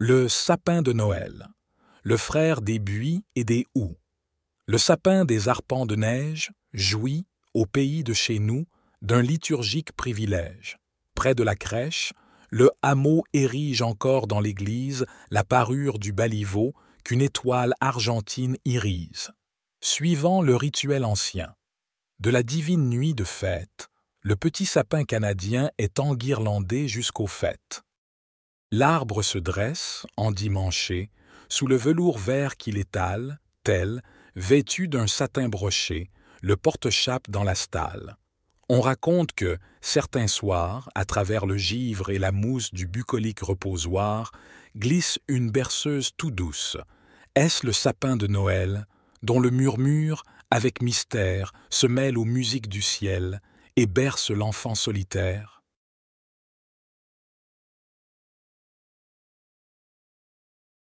Le sapin de Noël, le frère des buis et des houx, le sapin des arpents de neige jouit, au pays de chez nous, d'un liturgique privilège. Près de la crèche, le hameau érige encore dans l'église la parure du baliveau qu'une étoile argentine irise, suivant le rituel ancien. De la divine nuit de fête, le petit sapin canadien est enguirlandé jusqu'aux fêtes. L'arbre se dresse, endimanché, sous le velours vert qu'il étale, tel, vêtu d'un satin broché, le porte-chape dans la stalle. On raconte que, certains soirs, à travers le givre et la mousse du bucolique reposoir, glisse une berceuse tout douce. Est-ce le sapin de Noël, dont le murmure, avec mystère, se mêle aux musiques du ciel et berce l'enfant solitaire